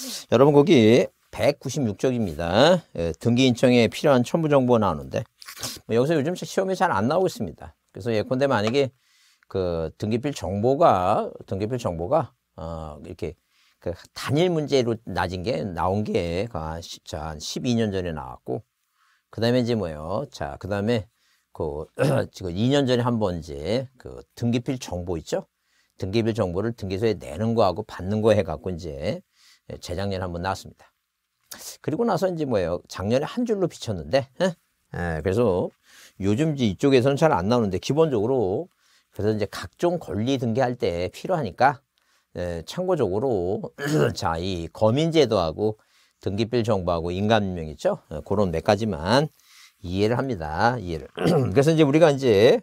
네. 여러분 거기 196쪽입니다. 예, 등기 인청에 필요한 첨부 정보가 나오는데 뭐 여기서 요즘 시험이 잘 안 나오고 있습니다. 그래서 예컨대 만약에 그 등기필 정보가 등기필 정보가 어 이렇게 그 단일 문제로 낮은 게 나온 게한 12년 전에 나왔고 그다음에 이제 뭐예요? 자, 그다음에 그 지금 2년 전에 한번 이제 그 등기필 정보 있죠? 등기필 정보를 등기소에 내는 거하고 받는 거 해갖고 이제 예, 재작년에 한번 나왔습니다. 그리고 나서 이제 뭐예요? 작년에 한 줄로 비쳤는데, 에, 예? 예, 그래서 요즘 이쪽에서는잘 안 나오는데 기본적으로 그래서 이제 각종 권리 등기할 때 필요하니까 에, 참고적으로 자이 거민제도하고 등기필 정보하고 인감명 있죠? 그런 몇 가지만 이해를 합니다. 이해를. 그래서 이제 우리가 이제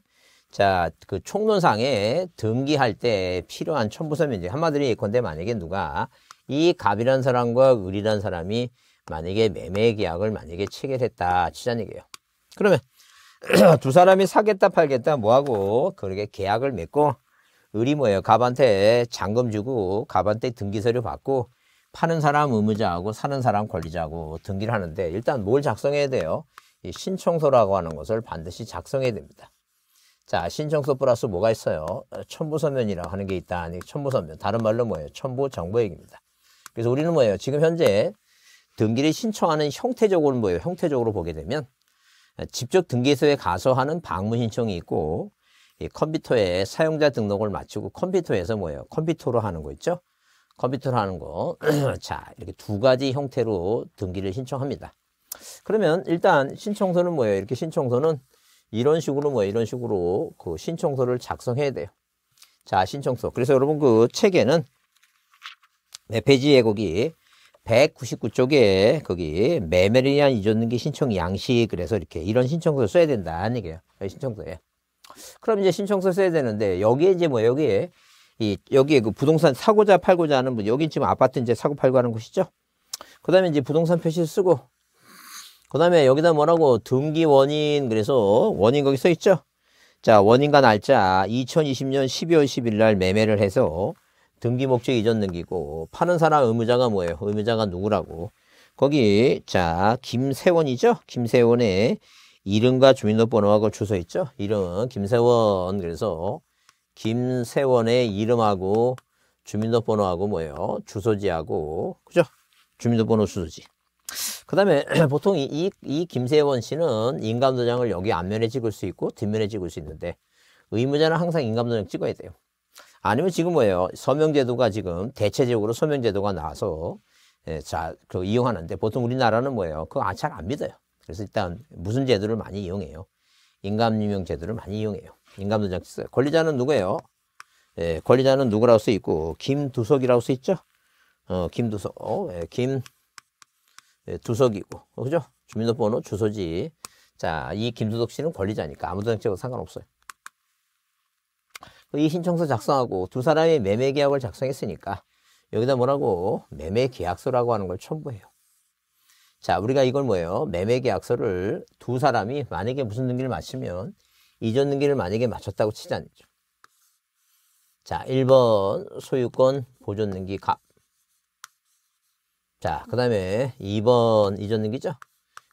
자, 그 총론상에 등기할 때 필요한 첨부서 면제. 한마디로 예컨대 만약에 누가 이 갑이라는 사람과 을이라는 사람이 만약에 매매 계약을 만약에 체결했다 치자는 얘기예요. 그러면 두 사람이 사겠다 팔겠다 뭐하고 그렇게 계약을 맺고 을이 뭐예요? 갑한테 잔금 주고 갑한테 등기서류 받고 파는 사람 의무자하고 사는 사람 권리자하고 등기를 하는데 일단 뭘 작성해야 돼요? 이 신청서라고 하는 것을 반드시 작성해야 됩니다. 자, 신청서 플러스 뭐가 있어요? 첨부서면이라고 어, 하는 게 있다. 아니, 첨부서면. 다른 말로 뭐예요? 첨부정보액입니다. 그래서 우리는 뭐예요? 지금 현재 등기를 신청하는 형태적으로 뭐예요? 형태적으로 보게 되면 어, 직접 등기소에 가서 하는 방문 신청이 있고 이 컴퓨터에 사용자 등록을 마치고 컴퓨터에서 뭐예요? 컴퓨터로 하는 거 있죠? 컴퓨터로 하는 거. 자, 이렇게 두 가지 형태로 등기를 신청합니다. 그러면 일단 신청서는 뭐예요? 이렇게 신청서는 이런 식으로 뭐 이런 식으로 그 신청서를 작성해야 돼요. 자, 신청서. 그래서 여러분 그 책에는 몇 네 페이지에 거기 199쪽에 거기 매매리안한 이전등기 신청 양식 그래서 이렇게 이런 신청서 써야 된다는 얘기예요. 신청서에. 그럼 이제 신청서 써야 되는데 여기에 이제 뭐 여기에 이 여기에 그 부동산 사고자 팔고자 하는 분 여기 지금 아파트 이제 사고 팔고 하는 곳이죠. 그다음에 이제 부동산 표시 를 쓰고 그 다음에 여기다 뭐라고 등기 원인 그래서 원인 거기 써 있죠. 자 원인과 날짜 2020년 12월 10일 날 매매를 해서 등기 목적 이전 등기고 파는 사람 의무자가 뭐예요? 의무자가 누구라고? 거기 자 김세원이죠. 김세원의 이름과 주민등록번호하고 주소 있죠. 이름 김세원 그래서 김세원의 이름하고 주민등록번호하고 뭐예요? 주소지하고 그죠? 주민등록번호 주소지. 그 다음에 보통 이, 이 김세원 씨는 인감도장을 여기 앞면에 찍을 수 있고 뒷면에 찍을 수 있는데 의무자는 항상 인감도장 찍어야 돼요. 아니면 지금 뭐예요? 서명제도가 지금 대체적으로 서명제도가 나와서 예, 자, 그 이용하는데 보통 우리나라는 뭐예요? 그거 아, 잘안 믿어요. 그래서 일단 무슨 제도를 많이 이용해요? 인감유명 제도를 많이 이용해요. 인감도장 찍어요 권리자는 누구예요? 예, 권리자는 누구라고 써 있고 김두석이라고 써 있죠? 어, 김두석. 어, 예, 김 두석이고 예, 그죠? 주민등록번호 주소지 자이 김두덕 씨는 권리자니까 아무 도정책하고 상관없어요 이 신청서 작성하고 두 사람이 매매 계약을 작성했으니까 여기다 뭐라고 매매 계약서라고 하는 걸 첨부해요 자 우리가 이걸 뭐예요 매매 계약서를 두 사람이 만약에 무슨 등기를 마치면 이전 등기를 만약에 마쳤다고 치자는죠 자 1번 소유권 보존 등기 가 자, 그 다음에 2번 이전 등기죠?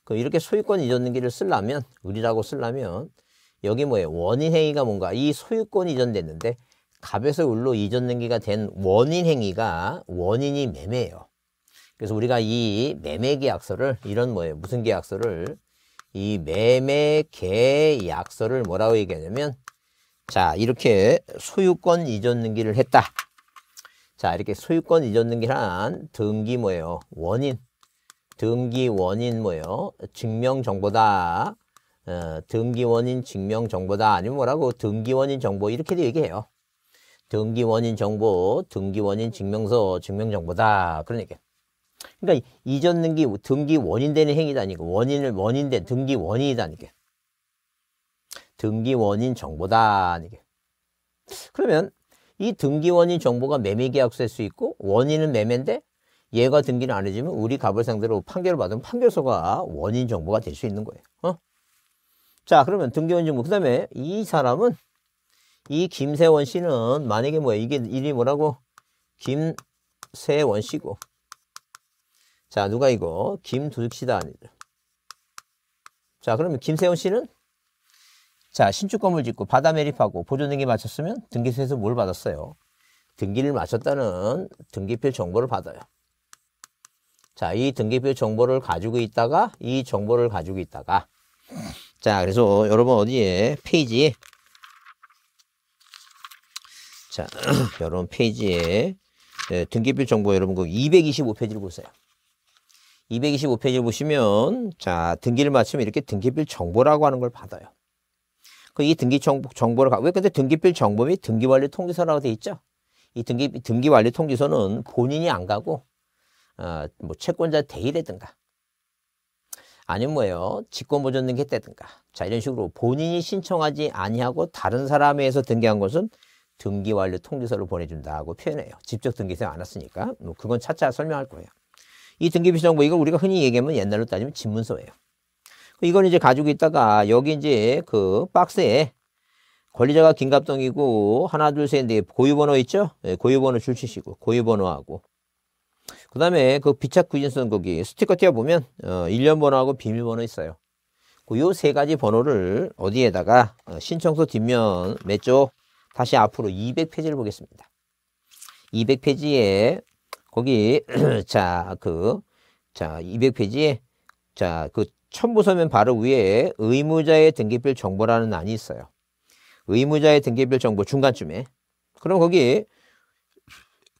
그럼 이렇게 소유권 이전 등기를 쓰려면, 을이라고 쓰려면, 여기 뭐예요? 원인 행위가 뭔가? 이 소유권이 전됐는데 갑에서 을로 이전 등기가 된 원인 행위가 원인이 매매예요. 그래서 우리가 이 매매 계약서를, 이런 뭐예요? 무슨 계약서를, 이 매매 계약서를 뭐라고 얘기하냐면, 자, 이렇게 소유권 이전 등기를 했다. 자, 이렇게 소유권 이전 등기란 등기 뭐예요? 원인. 등기 원인 뭐예요? 증명 정보다. 어, 등기 원인 증명 정보다 아니면 뭐라고 등기 원인 정보 이렇게도 얘기해요. 등기 원인 정보, 등기 원인 증명서, 증명 정보다 그런 얘기. 그러니까 이전 등기 등기 원인되는 행위다니고 원인을 원인된 등기 원인이다니게 등기 원인 그러니까 그러니까 정보다니게 그러니까. 그러면 이 등기 원인 정보가 매매 계약서일 수 있고 원인은 매매인데 얘가 등기는안 해주면 우리 갑을 상대로 판결을 받으면 판결서가 원인 정보가 될 수 있는 거예요. 어? 자 그러면 등기 원인 정보 그 다음에 이 사람은 이 김세원 씨는 만약에 뭐 이게 이름이 뭐라고 김세원 씨고 자 누가 이거 김두식 씨다 아니죠. 자 그러면 김세원 씨는 자, 신축 건물 짓고 바다 매립하고 보존 등기 마쳤으면 등기소에서 뭘 받았어요? 등기를 마쳤다는 등기표 정보를 받아요. 자, 이 등기표 정보를 가지고 있다가 이 정보를 가지고 있다가 자, 그래서 여러분 어디에 페이지에 자, 여러분 페이지에 네, 등기표 정보 여러분 그 225페이지를 보세요. 225페이지를 보시면 자, 등기를 마치면 이렇게 등기표 정보라고 하는 걸 받아요. 그이 등기 정보, 를 갖고 근데 등기필 정보 및 등기관리 통지서라고 돼 있죠. 이 등기 등기관리 통지서는 본인이 안 가고 어, 뭐 채권자 대의라든가 아니면 뭐예요 직권보전 등기했다든가 자 이런 식으로 본인이 신청하지 아니하고 다른 사람에 서 등기한 것은 등기 완료 통지서를 보내준다고 표현해요. 직접 등기세 안 왔으니까 뭐 그건 차차 설명할 거예요. 이 등기비 정보 이걸 우리가 흔히 얘기하면 옛날로 따지면 집문서예요. 이건 이제 가지고 있다가 여기 이제 그 박스에 권리자가 김갑동이고 하나 둘셋넷 네, 고유번호 있죠? 네, 고유번호 출시시고 고유번호하고 그 다음에 그 비착 구진선 거기 스티커 띄어보면 어, 일련번호하고 비밀번호 있어요. 그 요 세 가지 번호를 어디에다가 어, 신청서 뒷면 몇 쪽 다시 앞으로 200페이지를 보겠습니다. 200페이지에 거기 자 그 자 200페이지에 자그 첨부서면 바로 위에 의무자의 등기필 정보라는 안이 있어요. 의무자의 등기필 정보 중간쯤에. 그럼 거기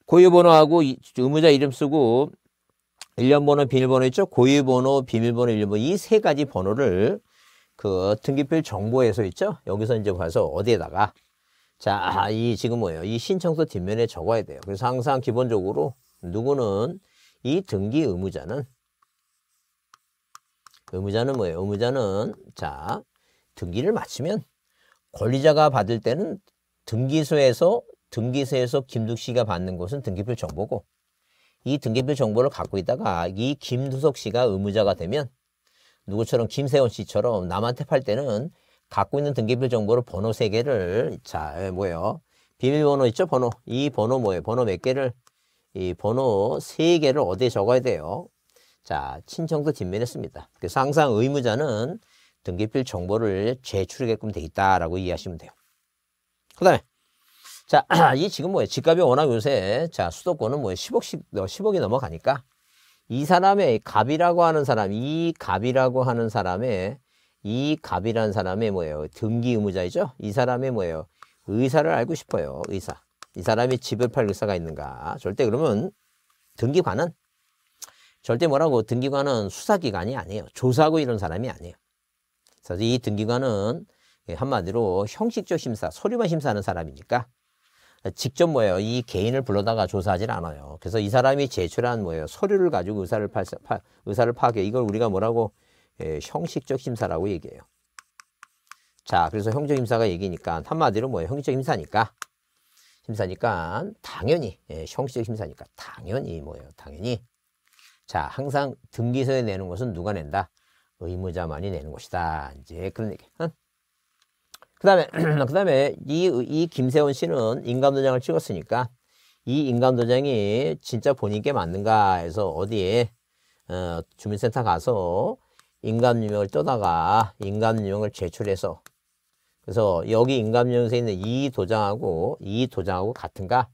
고유번호하고 의무자 이름 쓰고 일련번호 비밀번호 있죠? 고유번호, 비밀번호, 일련번호 이 세 가지 번호를 그 등기필 정보에서 있죠? 여기서 이제 봐서 어디에다가 자, 이 지금 뭐예요? 이 신청서 뒷면에 적어야 돼요. 그래서 항상 기본적으로 누구는 이 등기 의무자는 의무자는 뭐예요? 의무자는 자 등기를 마치면 권리자가 받을 때는 등기소에서 등기소에서 김두 씨가 받는 것은 등기표 정보고 이 등기표 정보를 갖고 있다가 이 김두석 씨가 의무자가 되면 누구처럼 김세원 씨처럼 남한테 팔 때는 갖고 있는 등기표 정보를 번호 세 개를 자 뭐예요? 비밀번호 있죠? 번호 이 번호 뭐예요? 번호 몇 개를 이 번호 세 개를 어디에 적어야 돼요? 자, 친정도 뒷면했습니다. 그래서 항상 의무자는 등기필 정보를 제출하게끔 돼 있다라고 이해하시면 돼요. 그 다음에, 자, 이 지금 뭐예요? 집값이 워낙 요새, 자, 수도권은 뭐예요? 10억씩, 10억이 어, 넘어가니까 이 사람의 갑이라고 하는 사람, 이 갑이라고 하는 사람의 이 갑이라는 사람의 뭐예요? 등기 의무자이죠? 이 사람의 뭐예요? 의사를 알고 싶어요. 의사. 이 사람이 집을 팔 의사가 있는가? 절대 그러면 등기관은 절대 뭐라고 등기관은 수사기관이 아니에요. 조사하고 이런 사람이 아니에요. 그래서 이 등기관은 예, 한마디로 형식적 심사, 서류만 심사하는 사람이니까 직접 뭐예요. 이 개인을 불러다가 조사하진 않아요. 그래서 이 사람이 제출한 뭐예요. 서류를 가지고 의사를 파, 파 의사를 파괴. 이걸 우리가 뭐라고 예, 형식적 심사라고 얘기해요. 자, 그래서 형적 심사가 얘기니까 한마디로 뭐예요. 형식적 심사니까 심사니까 당연히 예, 형식적 심사니까 당연히 뭐예요. 당연히 자, 항상 등기소에 내는 것은 누가 낸다? 의무자만이 내는 것이다. 이제 그런 얘기. 그 다음에, 그 다음에 이, 이 김세원 씨는 인감도장을 찍었으니까 이 인감도장이 진짜 본인께 맞는가 해서 어디에, 어, 주민센터 가서 인감유형을 떠다가 인감유형을 제출해서 그래서 여기 인감유명서에 있는 이 도장하고 이 도장하고 같은가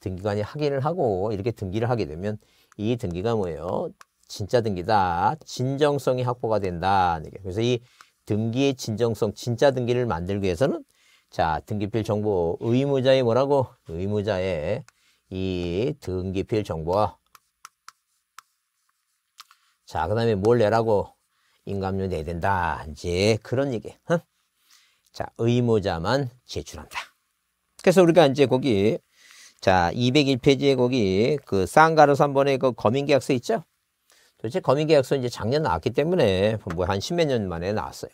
등기관이 확인을 하고 이렇게 등기를 하게 되면 이 등기가 뭐예요? 진짜 등기다. 진정성이 확보가 된다. 네 그래서 이 등기의 진정성, 진짜 등기를 만들기 위해서는 자, 등기필 정보 의무자의 뭐라고? 의무자의 이 등기필 정보와 자, 그 다음에 뭘 내라고? 인감료 내야 된다. 이제 그런 얘기. 응? 자, 의무자만 제출한다. 그래서 우리가 이제 거기 자, 201페이지에 거기 그 쌍가로스 한번의그 거민계약서 있죠? 도대체 거민계약서 이제 작년 나왔기 때문에 뭐한 십 몇 년 만에 나왔어요.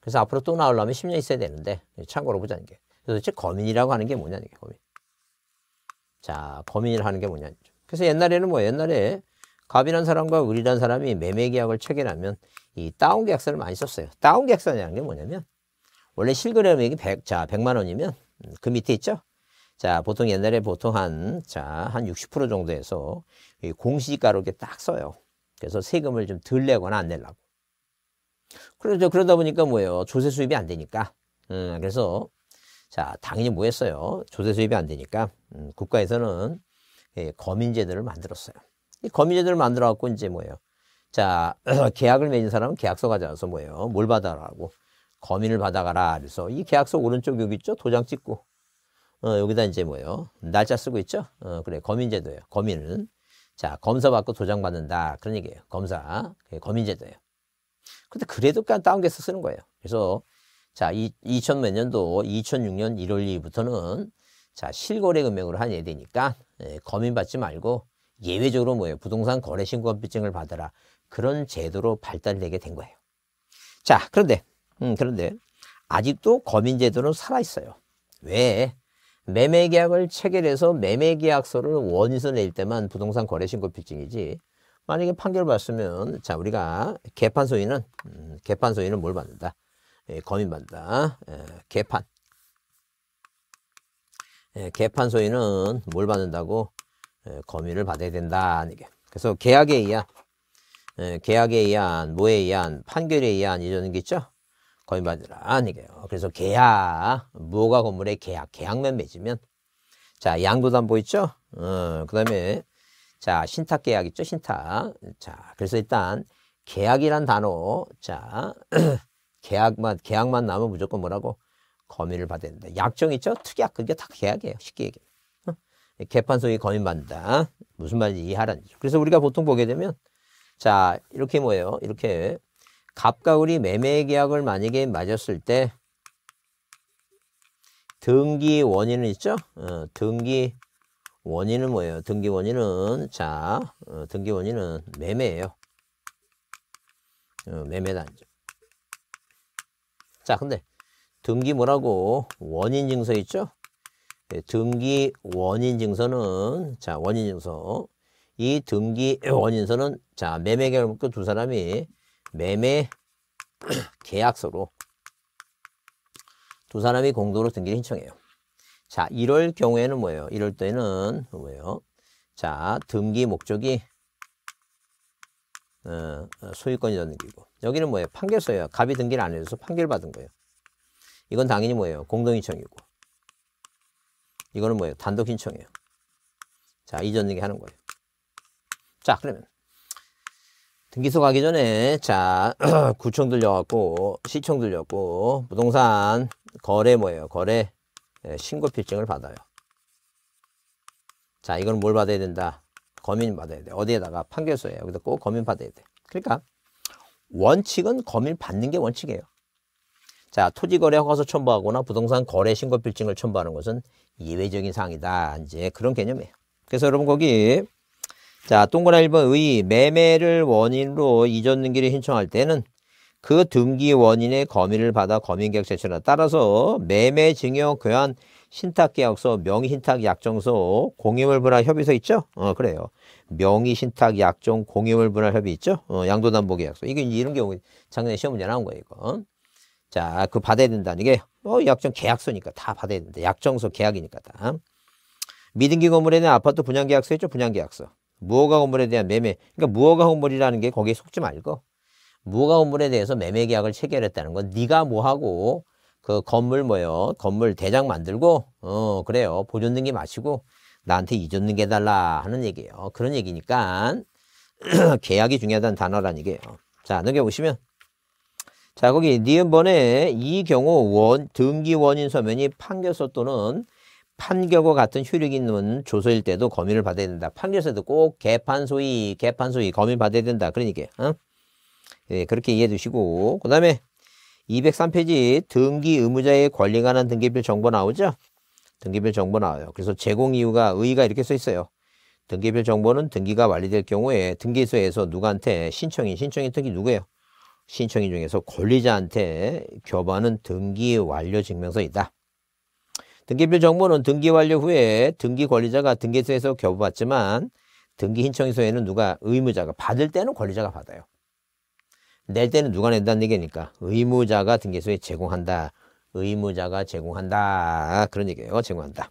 그래서 앞으로 또 나오려면 10년 있어야 되는데 참고로 보자는 게 도대체 거민이라고 하는 게 뭐냐는 게 거민. 자, 거민이라 하는 게 뭐냐는 게. 그래서 옛날에는 뭐 옛날에 갑이란 사람과 을이란 사람이 매매 계약을 체결하면 이 다운 계약서를 많이 썼어요. 다운 계약서라는 게 뭐냐면 원래 실거래금액이 100, 자, 100만 원이면 음, 그 밑에 있죠? 자, 보통 옛날에 보통 한, 자, 한 60% 정도에서 공시가로 이렇게 딱 써요. 그래서 세금을 좀 덜 내거나 안 내려고. 그러죠. 그러다 보니까 뭐예요? 조세 수입이 안 되니까. 음, 그래서, 자, 당연히 뭐 했어요? 조세 수입이 안 되니까. 음, 국가에서는 예, 거민제도를 만들었어요. 이 거민제도를 만들어갖고 이제 뭐예요? 자, 계약을 맺은 사람은 계약서 가져와서 뭐예요? 뭘 받아라고. 거민을 받아가라. 그래서 이 계약서 오른쪽 여기 있죠? 도장 찍고. 어, 여기다 이제 뭐예요? 날짜 쓰고 있죠? 어, 그래. 검인제도예요. 검인은. 자, 검사 받고 도장 받는다. 그런 얘기예요. 검사. 그게 검인제도예요. 근데 그래도 그냥 다운계서 쓰는 거예요. 그래서 자, 2000 몇 년도 2006년 1월 2일부터는 자, 실거래 금액으로 한예대니까 예, 검인 받지 말고 예외적으로 뭐예요? 부동산 거래 신고 합증을 받아라. 그런 제도로 발달되게 된 거예요. 자, 그런데 음, 그런데 아직도 검인 제도는 살아 있어요. 왜? 매매 계약을 체결해서 매매 계약서를 원서 낼 때만 부동산 거래 신고 필증이지. 만약에 판결 받으면 자 우리가 개판소인은 음, 개판소인은 뭘 받는다? 예, 검인 받는다. 예, 개판. 예, 개판소인은 뭘 받는다고? 예, 검인을 받아야 된다. 이게. 그래서 계약에 의한 예, 계약에 의한 뭐에 의한 판결에 의한 이러는 게 있죠. 거인받으라는 뭐 얘기요 그래서 계약, 무허가 건물의 계약, 계약만 맺으면 자, 양도담보 뭐 있죠? 어, 그 다음에 자, 신탁 계약 있죠? 신탁. 자, 그래서 일단 계약이란 단어 자, 계약만 계약만 나면 무조건 뭐라고 거민을 받아야 된다. 약정 있죠? 특약 그게 다 계약이에요. 쉽게 얘기해. 어? 개판소에 거인 받는다. 무슨 말인지 이해하라는 거죠. 그래서 우리가 보통 보게 되면 자, 이렇게 뭐예요? 이렇게 갑과을이 매매 계약을 만약에 맞았을 때 등기 원인은 있죠? 어, 등기 원인은 뭐예요? 등기 원인은 자 어, 등기 원인은 매매예요. 어, 매매 단죠. 자 근데 등기 뭐라고 원인 증서 있죠? 네, 등기 원인 증서는 자 원인 증서 이 등기 원인서는 자 매매 계약을 두 사람이 매매 계약서로 두 사람이 공동으로 등기를 신청해요. 자, 이럴 경우에는 뭐예요? 이럴 때는 뭐예요? 자, 등기 목적이 어, 어, 소유권이 등기고 여기는 뭐예요? 판결서예요. 갑이 등기를 안 해줘서 판결받은 거예요. 이건 당연히 뭐예요? 공동신청이고 이거는 뭐예요? 단독 신청이에요. 자, 이전 등기 하는 거예요. 자, 그러면 등기소 가기 전에 자 구청 들려갖고 시청 들려갖고 부동산 거래 뭐예요 거래 예, 신고 필증을 받아요 자 이건 뭘 받아야 된다 검인 받아야 돼 어디에다가 판결소에 여기다 꼭 검인 받아야 돼 그러니까 원칙은 검인 받는 게 원칙이에요 자 토지거래 허가서 첨부하거나 부동산 거래 신고 필증을 첨부하는 것은 예외적인 사항이다 이제 그런 개념이에요 그래서 여러분 거기 자, 동그라 1번 의 매매를 원인으로 이전 등기를 신청할 때는 그 등기 원인의 범위를 받아 검인계약 제출한다. 따라서 매매 증여 교환 신탁계약서 명의신탁약정서 공유물분할 협의서 있죠? 어 그래요. 명의신탁약정 공유물분할 협의 있죠? 어 양도담보계약서 이게 이런 경우 작년에 시험 문제 나온 거예요. 이거. 자그 받아야 된다는 게 어, 약정 계약서니까 다 받아야 된다. 약정서 계약이니까 다. 미등기 건물에는 아파트 분양계약서 있죠? 분양계약서. 무허가 건물에 대한 매매 그러니까 무허가 건물이라는 게 거기에 속지 말고 무허가 건물에 대해서 매매 계약을 체결했다는 건 네가 뭐 하고 그 건물 뭐요 건물 대장 만들고 어 그래요 보존 등기 마시고 나한테 이전 등기 해달라 하는 얘기예요 그런 얘기니까 계약이 중요하다는 단어란 얘기예요 자 넘겨보시면 자 거기 니은번에 네 이 경우 원 등기 원인 서면이 판결서 또는 판결과 같은 효력이 있는 조서일 때도 검인을 받아야 된다. 판결서도 꼭 개판소위, 개판소위 검인 받아야 된다. 그러니까, 어? 예, 그렇게 이해해 두시고. 그 다음에 203페이지 등기 의무자의 권리 에 관한 등기별 정보 나오죠? 등기별 정보 나와요. 그래서 제공 이유가 의의가 이렇게 써 있어요. 등기별 정보는 등기가 완료될 경우에 등기소에서 누구한테 신청인, 신청인 특히 누구예요? 신청인 중에서 권리자한테 교부하는 등기 완료 증명서이다. 등기표 정보는 등기 완료 후에 등기 권리자가 등기소에서 겨우 받지만 등기 신청서에는 누가 의무자가 받을 때는 권리자가 받아요. 낼 때는 누가 낸다는 얘기니까 의무자가 등기소에 제공한다. 의무자가 제공한다. 그런 얘기예요. 제공한다.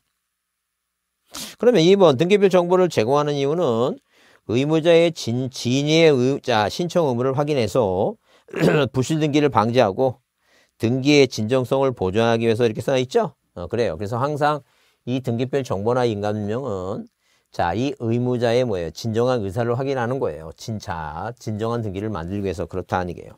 그러면 2번 등기표 정보를 제공하는 이유는 의무자의 진, 진위의 의자 신청 의무를 확인해서 부실 등기를 방지하고 등기의 진정성을 보장하기 위해서 이렇게 써있죠. 어, 그래요. 그래서 항상 이 등기별 정보나 인감명은 자, 이 의무자의 뭐예요? 진정한 의사를 확인하는 거예요. 진짜 진정한 등기를 만들기 위해서 그렇다아니기요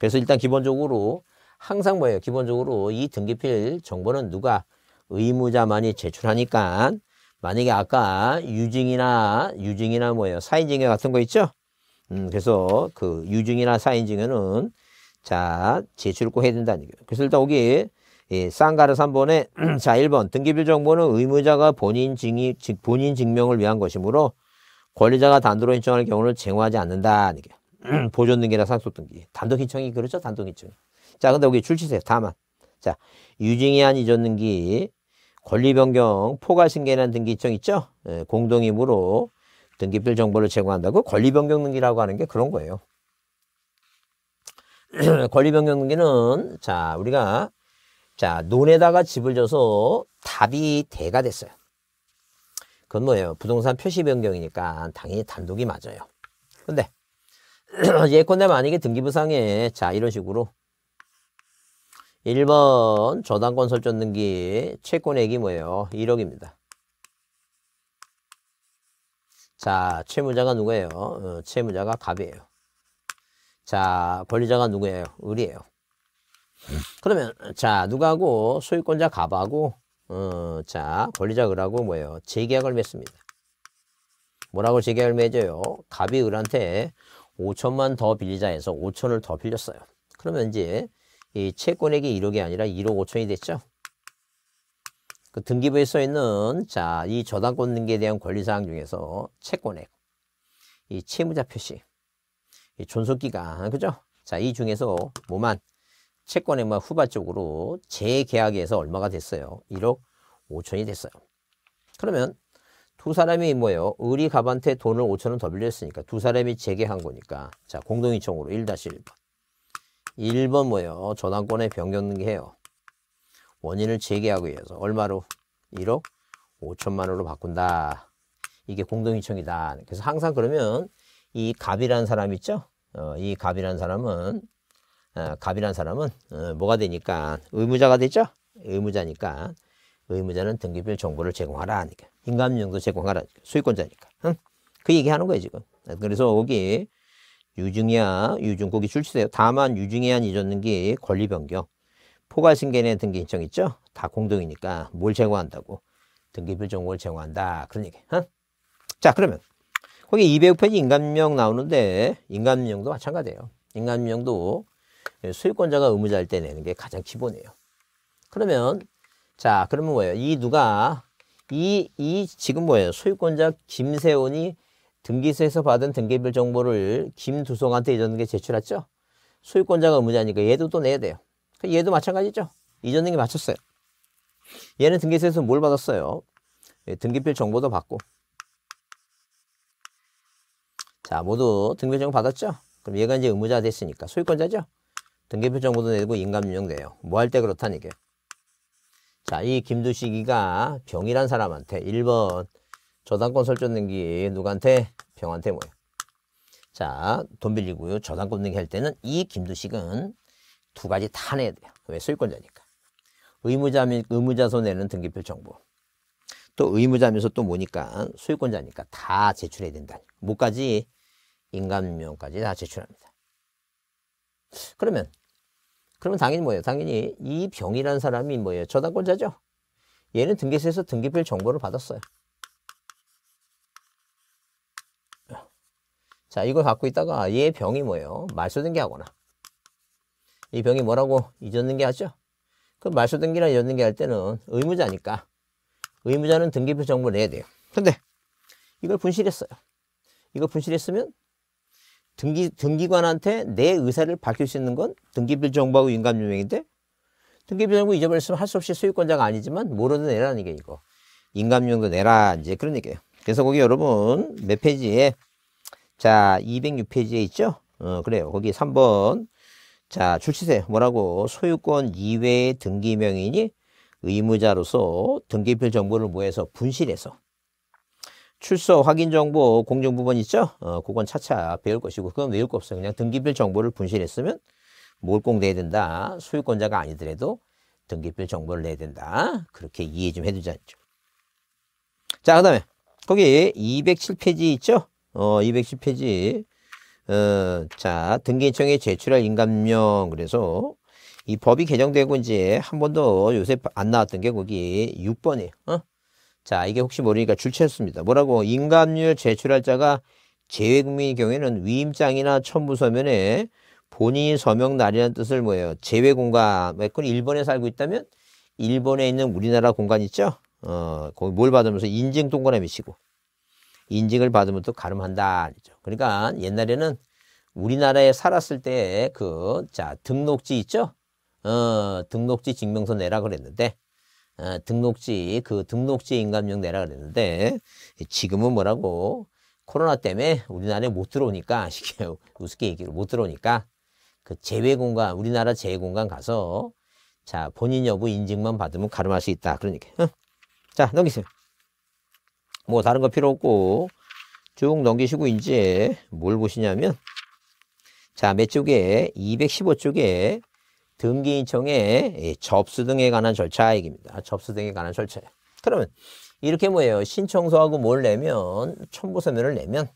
그래서 일단 기본적으로 항상 뭐예요? 기본적으로 이 등기필 정보는 누가 의무자만이 제출하니까 만약에 아까 유증이나 유증이나 뭐예요? 사인증여 같은 거 있죠? 음, 그래서 그 유증이나 사인증여는 자, 제출을 꼭 해야 된다는 얘기예요. 그래서 일단 여기 예, 쌍가르 3번에 자 1번 등기부 정보는 의무자가 본인 증이 즉 본인 증명을 위한 것이므로 권리자가 단독으로 신청할 경우는 쟁호하지 않는다. 이게 보존 등기나 상속 등기. 단독 신청이 그렇죠. 단독 신청. 자, 근데 여기 출시세 다만 자, 유증이한 이전 등기 권리 변경 포괄 승계난 등기 신청 있죠? 예, 공동임으로 등기별 정보를 제공한다고 권리 변경 등기라고 하는 게 그런 거예요. 권리 변경 등기는 자, 우리가 자, 논에다가 집을 줘서 답이 대가 됐어요. 그건 뭐예요? 부동산 표시 변경이니까 당연히 단독이 맞아요. 근데 예컨대 만약에 등기부상에 자 이런 식으로 1번 저당권 설정 등기 채권액이 뭐예요? 1억입니다. 자 채무자가 누구예요? 어, 채무자가 갑이에요. 자 권리자가 누구예요? 을리예요 그러면 자 누가하고 소유권자 갑하고 어, 자 권리자 을하고 뭐예요? 재계약을 맺습니다. 뭐라고 재계약을 맺어요? 갑이 을한테 5천만 더 빌리자 해서 5천을 더 빌렸어요. 그러면 이제 이 채권액이 1억이 아니라 1억 5천이 됐죠. 그 등기부에 써 있는 자 이 저당권 등기에 대한 권리사항 중에서 채권액, 이 채무자 표시, 이 존속기간 그죠? 자 이 중에서 뭐만 채권의 막후반 쪽으로 재계약해서 얼마가 됐어요? 1억 5천이 됐어요. 그러면 두 사람이 뭐예요? 의리 갑한테 돈을 5천 원더 빌렸으니까 두 사람이 재계한 거니까 자 공동이청으로 1-1번 1번 뭐예요? 전환권의 변경해요. 원인을 재계하기 위해서 얼마로? 1억 5천만 원으로 바꾼다. 이게 공동이청이다. 그래서 항상 그러면 이 갑이라는 사람 있죠? 어, 이 갑이라는 사람은 어, 갑이라는 사람은 어, 뭐가 되니까 의무자가 되죠. 의무자니까 의무자는 등기별 정보를 제공하라. 니까 인감용도 제공하라. 수익권자니까. 응? 그 얘기하는 거예요 지금. 그래서 여기 유증이야 유증국이 출시돼요. 다만 유증이한 이전등기 권리 변경 포괄승계내 등기 신청 있죠. 다 공동이니까 뭘 제공한다고 등기별 정보를 제공한다. 그런 얘기. 응? 자 그러면 거기 2 0 5페이 인감명 나오는데 인감명도 마찬가지예요. 인감명도 소유권자가 예, 의무자일 때 내는 게 가장 기본이에요. 그러면 자 그러면 뭐예요? 이 누가 이 이 지금 뭐예요? 소유권자 김세훈이 등기소에서 받은 등기별 정보를 김두성한테이전등게 제출했죠. 소유권자가 의무자니까 얘도 또 내야 돼요. 그 얘도 마찬가지죠. 이전등게 맞췄어요. 얘는 등기소에서 뭘 받았어요? 예, 등기필 정보도 받고 자 모두 등기정 받았죠? 그럼 얘가 이제 의무자 됐으니까 소유권자죠? 등기표정보도 내고 인감윤형 돼요. 뭐 할 때 그렇단 얘기예 자, 이 김두식이가 병이란 사람한테 1번 저당권 설정 등기 누구한테? 병한테 뭐예요? 자, 돈 빌리고요. 저당권 등기 할 때는 이 김두식은 두 가지 다 내야 돼요. 왜? 소유권자니까. 의무자 및 의무자 손해는 등기표 정보. 또 의무자면서 또 뭐니까 소유권자니까 다 제출해야 된다. 뭐까지? 인감명까지 다 제출합니다. 그러면 그러면 당연히 뭐예요? 당연히 이 병이라는 사람이 뭐예요? 저당권자죠? 얘는 등기소에서 등기필 정보를 받았어요. 자, 이걸 갖고 있다가 얘 병이 뭐예요? 말소등기하거나 이 병이 뭐라고 잊었는게하죠? 그말소등기랑 잊었는게할 때는 의무자니까 의무자는 등기표 정보를 내야 돼요. 근데 이걸 분실했어요. 이걸 분실했으면 등기, 등기관한테 내 의사를 밝힐 수 있는 건 등기필 정보하고 인감 유명인데 등기필 정보 잊어버릴 수는 할수 없이 소유권자가 아니지만 모르는 애라는 게 이거. 인감 유명도 내라 이제 그런 얘기예요. 그래서 거기 여러분 몇 페이지에 자 206페이지에 있죠? 어 그래요. 거기 3번 자출시세 뭐라고 소유권 이외의 등기명인이 의무자로서 등기필 정보를 모여서 분실해서 출소 확인 정보 공정 부분 있죠? 어, 그건 차차 배울 것이고 그건 외울 거 없어요. 그냥 등기별 정보를 분실했으면 뭘꼭 내야 된다. 소유권자가 아니더라도 등기별 정보를 내야 된다. 그렇게 이해 좀 해두자죠. 자, 그 다음에 거기 207페이지 있죠? 어, 207페이지. 어, 자, 등기인청에 제출할 인감명. 그래서 이 법이 개정되고 이제 한 번도 요새 안 나왔던 게 거기 6번이에요. 어? 자, 이게 혹시 모르니까 줄쳤습니다. 뭐라고? 인감률 제출할 자가 재외국민의 경우에는 위임장이나 첨부서면에 본인이 서명 날이라는 뜻을 뭐예요? 재외 공감. 그건 일본에 살고 있다면 일본에 있는 우리나라 공간 있죠? 어, 거기 뭘 받으면서 인증 동그라미 치고 인증을 받으면 또 가름한다. 그죠 그러니까 옛날에는 우리나라에 살았을 때 그자 등록지 있죠? 어, 등록지 증명서 내라 그랬는데 어, 등록지 그 등록지 인감증 내라 그랬는데 지금은 뭐라고 코로나 때문에 우리나라에 못 들어오니까 쉽게 우습게 얘기를 못 들어오니까 그 제외 공간 우리나라 제외 공간 가서 자 본인 여부 인증만 받으면 가름할 수 있다 그러니까 자 넘기세요 뭐 다른 거 필요 없고 쭉 넘기시고 이제 뭘 보시냐면 자, 몇 쪽에 215쪽에 등기인청에 접수 등에 관한 절차 얘입니다 접수 등에 관한 절차. 그러면 이렇게 뭐예요? 신청서하고 뭘 내면 첨부 서면을 내면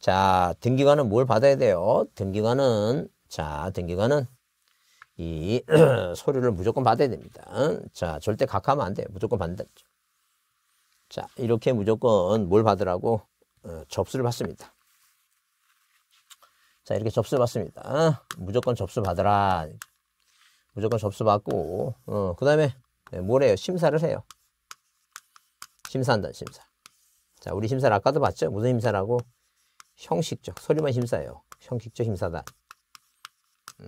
자 등기관은 뭘 받아야 돼요? 등기관은 자 등기관은 이 서류를 무조건 받아야 됩니다. 자 절대 각하면 안 돼. 무조건 받는다. 자 이렇게 무조건 뭘 받으라고 어, 접수를 받습니다. 자 이렇게 접수 받습니다. 무조건 접수 받으라. 무조건 접수 받고 어, 그 다음에 네, 뭘뭐요 심사를 해요. 심사한다 심사. 자 우리 심사를 아까도 봤죠? 무슨 심사라고? 형식적 서류만 심사예요. 형식적 심사단. 음,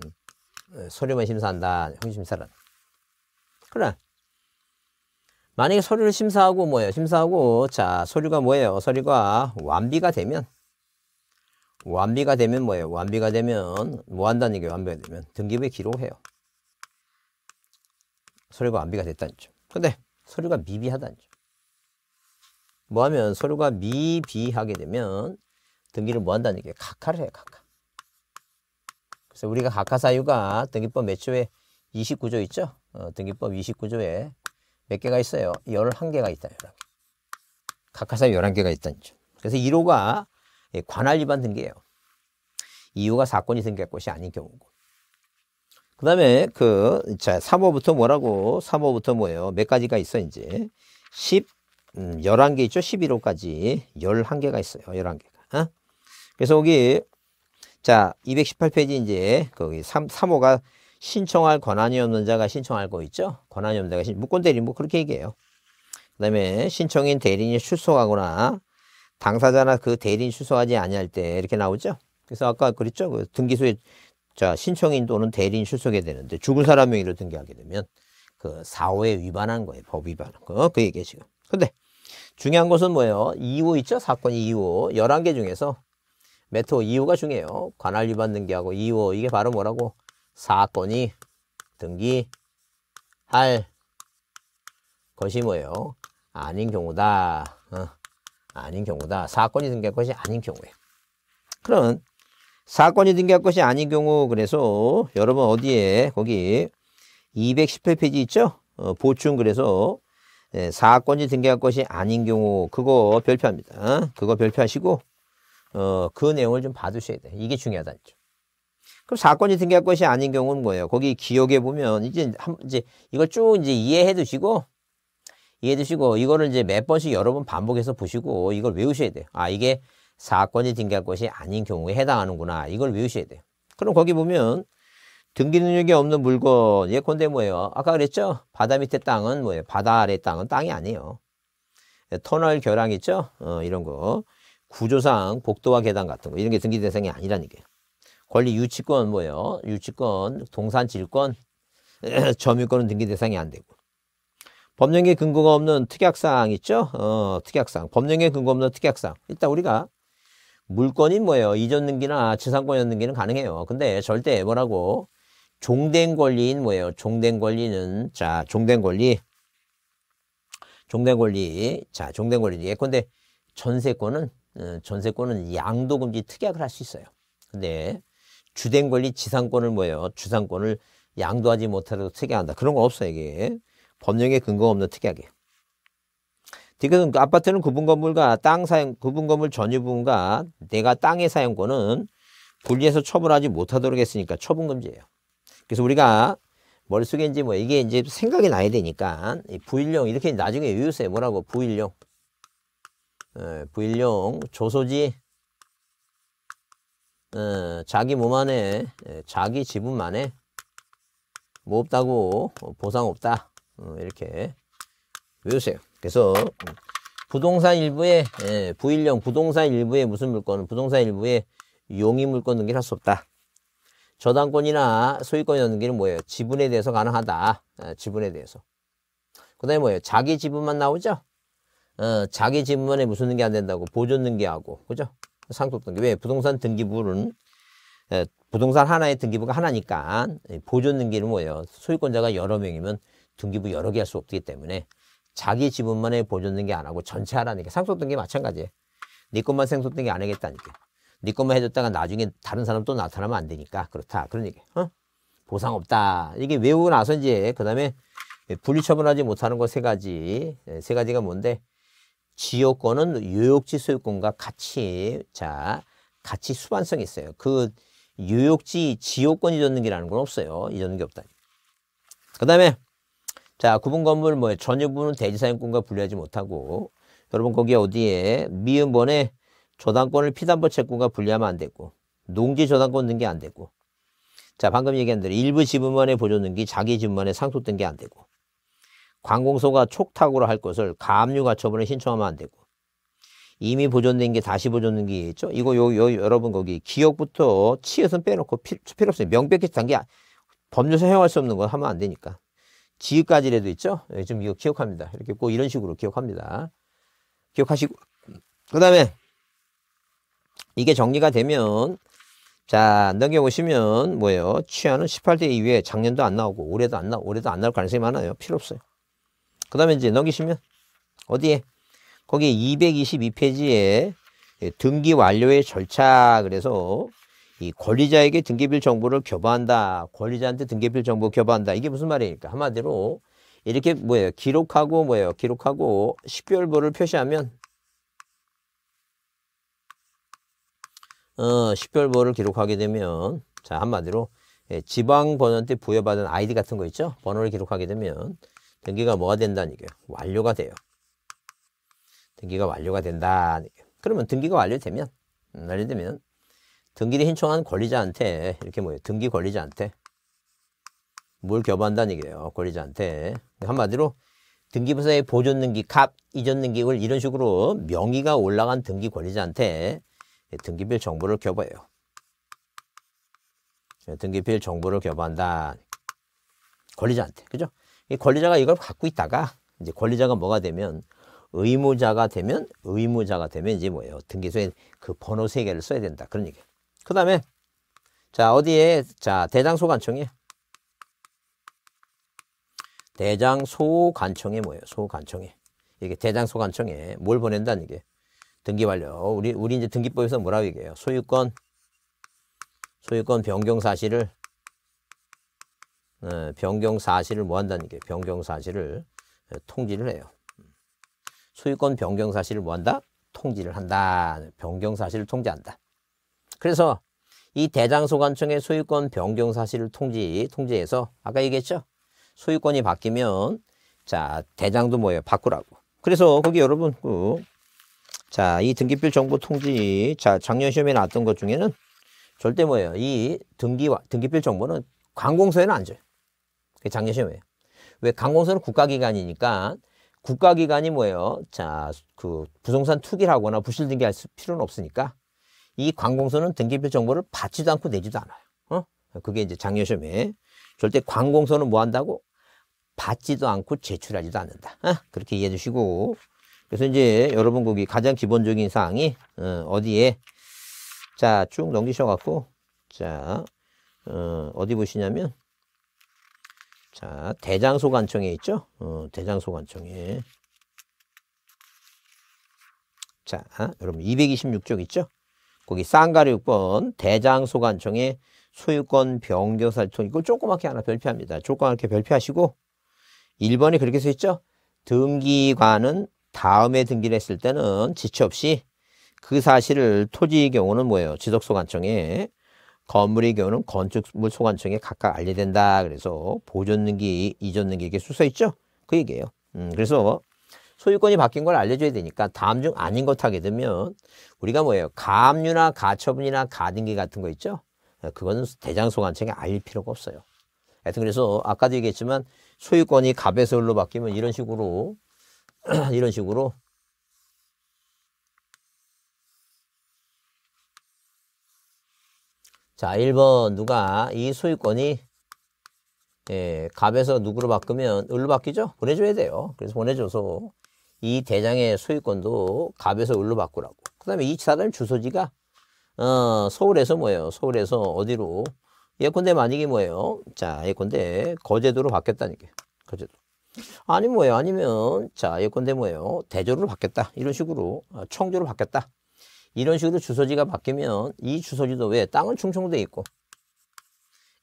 네, 서류만 심사한다. 형식 심사단. 그래. 만약에 서류를 심사하고 뭐예요? 심사하고 자 서류가 뭐예요? 서류가 완비가 되면 완비가 되면 뭐예요? 완비가 되면 뭐 한다는 게 완비가 되면 등기부에 기록해요. 서류가 완비가 됐다는 점. 근데 서류가 미비하다는 점. 뭐 하면 서류가 미비하게 되면 등기를 뭐 한다는 얘기예요? 각하를 해요, 각하. 그래서 우리가 각하 사유가 등기법 몇 조에 29조 있죠? 어, 등기법 29조에 몇 개가 있어요? 11개가 있다, 11개. 각하 사유 11개가 있다는 점. 그래서 1호가 예, 관할 위반 등기예요. 이유가 사건이 등기 것이 아닌 경우고 그 다음에 그, 자, 3호부터 뭐라고? 3호부터 뭐예요? 몇 가지가 있어, 이제? 10, 음, 11개 있죠? 11호까지 11개가 있어요. 11개가. 어? 그래서 여기, 자, 218페이지 이제, 거기 3, 3호가 신청할 권한이 없는 자가 신청할 거 있죠? 권한이 없는 자가 신, 무권 대리인 뭐 그렇게 얘기해요. 그 다음에 신청인 대리인이 출소하거나 당사자나 그 대리인 출소하지 아니할 때 이렇게 나오죠? 그래서 아까 그랬죠? 그 등기소에 자, 신청인 또는 대리인 출석해 되는데 죽은 사람 명의로 등기하게 되면 그사후에 위반한 거예요. 법 위반한 거. 그 얘기예요, 지금. 근데 중요한 것은 뭐예요? 2호 있죠? 사건 2호. 11개 중에서 메토 2호가 중요해요. 관할 위반 등기하고 2호. 이게 바로 뭐라고? 사건이 등기할 것이 뭐예요? 아닌 경우다. 어, 아닌 경우다. 사건이 등기할 것이 아닌 경우에. 그럼 사건이 등기할 것이 아닌 경우 그래서 여러분 어디에 거기 218페이지 있죠? 어, 보충 그래서 네, 사건이 등기할 것이 아닌 경우 그거 별표합니다. 어? 그거 별표하시고 어, 그 내용을 좀 봐두셔야 돼요. 이게 중요하다는 점. 그럼 사건이 등기할 것이 아닌 경우는 뭐예요? 거기 기억해 보면 이제 한 이제 이걸 쭉 이제 이해해 두시고 이해해 두시고 이거를 이제 몇 번씩 여러 분 반복해서 보시고 이걸 외우셔야 돼요. 아 이게 사건이 등기할 것이 아닌 경우에 해당하는구나. 이걸 외우셔야 돼요. 그럼 거기 보면 등기 능력이 없는 물건 예컨대 뭐예요? 아까 그랬죠? 바다 밑에 땅은 뭐예요? 바다 아래 땅은 땅이 아니에요. 예, 터널 결항 있죠? 어, 이런 거. 구조상 복도와 계단 같은 거 이런 게 등기 대상이 아니라는 게. 권리 유치권 뭐예요? 유치권, 동산 질권, 점유권은 등기 대상이 안 되고. 법령에 근거가 없는 특약사항 있죠? 어, 특약사항. 법령에 근거 없는 특약사항. 일단 우리가 물건이 뭐예요? 이전 등기나 지상권 이 연등기는 가능해요. 근데 절대 뭐라고 종된 권리인 뭐예요? 종된 권리는 자 종된 권리 종된 권리 자 종된 권리 예컨대 전세권은 어, 전세권은 양도금지 특약을 할 수 있어요. 근데 주된 권리 지상권을 뭐예요? 주상권을 양도하지 못하도록 특약한다. 그런 거 없어 요 이게 법령에 근거 없는 특약이에요. 지금 그 아파트는 구분 건물과 땅 사용 구분 건물 전유분과 내가 땅의 사용권은 분리해서 처분하지 못하도록 했으니까 처분 금지예요. 그래서 우리가 머릿속에 이제 뭐 이게 이제 생각이 나야 되니까 부일용 이렇게 나중에 유효세 뭐라고 부일용 예, 부일용 조소지 예, 자기 몸 안에 예, 자기 지분만에 뭐 없다고 보상 없다 어, 이렇게 외우세요. 그래서 부동산 일부에 예, 부일령 부동산 일부에 무슨 물건은 부동산 일부에 용의 물건 등기를 할 수 없다. 저당권이나 소유권 등기는 뭐예요? 지분에 대해서 가능하다. 아, 지분에 대해서. 그 다음에 뭐예요? 자기 지분만 나오죠? 어, 자기 지분만에 무슨 등기 안 된다고 보존 등기하고 그죠? 상속 등기. 왜? 부동산 등기부는 예, 부동산 하나의 등기부가 하나니까 보존 등기는 뭐예요? 소유권자가 여러 명이면 등기부 여러 개 할 수 없기 때문에 자기 지분만에 보존등기 안 하고 전체 하라니까. 상속등기 마찬가지예요. 네 것만 상속등기 안 하겠다니까. 네 것만 해줬다가 나중에 다른 사람 또 나타나면 안 되니까. 그렇다. 그런 얘기. 어? 보상 없다. 이게 외우고 나서 이제 그 다음에 분리처분하지 못하는 거 세 가지. 예, 세 가지가 뭔데? 지역권은 유역지 소유권과 같이 자 같이 수반성이 있어요. 그 유역지 지역권 이전등기라는 건 없어요. 이전등기 없다. 그 다음에 자, 구분 건물 뭐예요? 전유분은 대지사용권과 분리하지 못하고 여러분 거기 어디에 미음번에 저당권을 피담보 채권과 분리하면 안 되고 농지 저당권 등기 안 되고 자 방금 얘기한 대로 일부 지분만의 보존 등기 자기 지분만의 상속 등기 안 되고 관공서가 촉탁으로 할 것을 가압류 가처분을 신청하면 안 되고 이미 보존된 게 다시 보존된 게 있죠. 이거 요, 요 여러분 거기 기억부터 치여서 빼놓고 필요 없어요. 명백히 단계 법률상 사용할 수 없는 거 하면 안 되니까. 지읒까지라도 있죠? 예, 좀 이거 기억합니다. 이렇게 꼭 이런 식으로 기억합니다. 기억하시고 그 다음에 이게 정리가 되면 자 넘겨보시면 뭐예요? 취하는 18대 이후에 작년도 안 나오고 올해도 안 나, 올해도 안 나올 가능성이 많아요. 필요 없어요. 그 다음에 이제 넘기시면 어디에? 거기 222페이지에 예, 등기 완료의 절차 그래서 이 권리자에게 등기비 정보를 교부한다. 권리자한테 등기비 정보 교부한다. 이게 무슨 말이니까 한마디로 이렇게 뭐예요? 기록하고 뭐예요? 기록하고 식별부를 표시하면 어, 식별부를 기록하게 되면 자 한마디로 예, 지방 번호한테 부여받은 아이디 같은 거 있죠? 번호를 기록하게 되면 등기가 뭐가 된다는 얘기예요? 완료가 돼요. 등기가 완료가 된다. 그러면 등기가 완료되면 음, 완료되면 등기를 신청한 권리자한테 이렇게 뭐예요? 등기 권리자한테 뭘 교부한다는 얘기예요. 권리자한테 한마디로 등기부서의 보존 등기, 값, 이전 등기 를 이런 식으로 명의가 올라간 등기 권리자한테 예, 등기필 정보를 교부해요. 예, 등기필 정보를 교부한다. 권리자한테. 그죠? 권리자가 이걸 갖고 있다가 이제 권리자가 뭐가 되면 의무자가 되면 의무자가 되면 이제 뭐예요? 등기소에 그 번호 세 개를 써야 된다. 그런 얘기예요. 그 다음에 자 어디에 자 대장 소관청에 대장 소관청에 뭐예요 소관청에 이게 대장 소관청에 뭘 보낸다는 게 등기 완료 우리 우리 이제 등기법에서 뭐라고 얘기해요 소유권 소유권 변경 사실을 어, 변경 사실을 뭐 한다는 게 변경 사실을 어, 통지를 해요. 소유권 변경 사실을 뭐 한다? 통지를 한다. 변경 사실을 통지한다. 그래서 이 대장소관청의 소유권 변경 사실을 통지, 통지해서 아까 얘기했죠? 소유권이 바뀌면 자 대장도 뭐예요? 바꾸라고. 그래서 거기 여러분 그, 자이 등기필 정보 통지 자 작년 시험에 나왔던 것 중에는 절대 뭐예요? 이 등기 와 등기필 정보는 관공서에는 안 줘요. 그게 작년 시험이에요. 왜 관공서는 국가기관이니까 국가기관이 뭐예요? 자 그 부동산 투기를 하거나 부실 등기할 필요는 없으니까 이 관공서는 등기별 정보를 받지도 않고 내지도 않아요. 어? 그게 이제 장려시험에 절대 관공서는 뭐 한다고 받지도 않고 제출하지도 않는다. 어? 그렇게 이해해 주시고 그래서 이제 여러분 거기 가장 기본적인 사항이 어, 디에 자쭉 넘기셔 갖고 자 어, 어디 보시냐면 자 대장소관청에 있죠. 어, 대장소관청에 자 여러분 226쪽 있죠. 거기 쌍가리 6번 대장소관청의 소유권 변경 살통 이걸 조그맣게 하나 별표합니다. 조그맣게 별표하시고 1번이 그렇게 써 있죠. 등기관은 다음에 등기를 했을 때는 지체 없이 그 사실을 토지의 경우는 뭐예요? 지적소관청에 건물의 경우는 건축물 소관청에 각각 알려야 된다. 그래서 보존등기, 이전등기 이게 수서 있죠? 그 얘기예요. 음, 그래서 소유권이 바뀐 걸 알려줘야 되니까 다음 중 아닌 것 하게 되면 우리가 뭐예요? 가압류나 가처분이나 가등기 같은 거 있죠? 예, 그거는 대장소관청에 알릴 필요가 없어요. 하여튼 그래서 아까도 얘기했지만 소유권이 갑에서 을로 바뀌면 이런 식으로 이런 식으로 자 1번 누가 이 소유권이 예, 갑에서 누구로 바꾸면 을로 바뀌죠? 보내줘야 돼요. 그래서 보내줘서 이 대장의 소유권도 갑에서 을로 바꾸라고. 그 다음에 이 사람 주소지가 어, 서울에서 뭐예요? 서울에서 어디로? 예컨대 만약에 뭐예요? 자, 예컨대 거제도로 바뀌었다는 게 거제도. 아니 뭐예요? 아니면 자, 예컨대 뭐예요? 대조로 바뀌었다. 이런 식으로 어, 청조로 바뀌었다. 이런 식으로 주소지가 바뀌면 이 주소지도 왜 땅은 충청돼 있고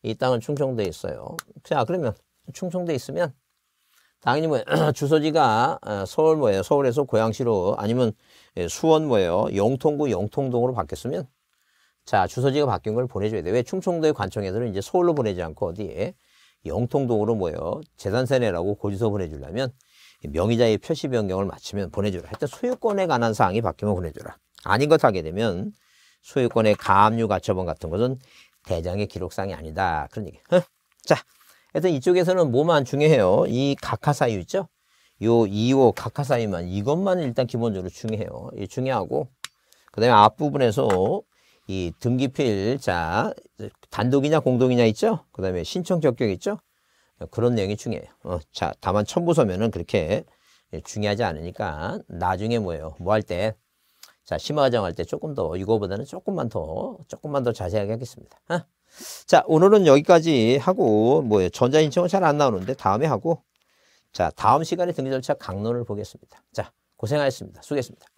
이 땅은 충청돼 있어요. 자, 그러면 충청돼 있으면 당연히 뭐 주소지가 어, 서울 뭐예요. 서울에서 고양시로 아니면 예, 수원 뭐예요. 영통구 영통동으로 바뀌었으면 자 주소지가 바뀐 걸 보내줘야 돼. 왜 충청도의 관청에서는 이제 서울로 보내지 않고 어디에 영통동으로 뭐예요. 재산세 내라고 고지서 보내주려면 명의자의 표시 변경을 마치면 보내줘라. 하여튼 소유권에 관한 사항이 바뀌면 보내줘라. 아닌 것 하게 되면 소유권의 가압류 가처분 같은 것은 대장의 기록상이 아니다. 그런 얘기. 어? 자. 하여튼 이쪽에서는 뭐만 중요해요. 이 각하사유 있죠? 요 2호 각하사유만 이것만 일단 기본적으로 중요해요. 이 중요하고 그다음에 앞부분에서 이 등기필 자 단독이냐 공동이냐 있죠? 그다음에 신청 적격 있죠? 그런 내용이 중요해요. 어, 자 다만 첨부서면은 그렇게 중요하지 않으니까 나중에 뭐예요? 뭐 할 때 자 심화과정 할 때 조금 더 이거보다는 조금만 더 조금만 더 자세하게 하겠습니다. 어? 자, 오늘은 여기까지 하고 뭐 전자인증은 음. 잘안 나오는데 다음에 하고 자, 다음 시간에 등기 절차 강론을 보겠습니다. 자, 고생하셨습니다. 수고했습니다.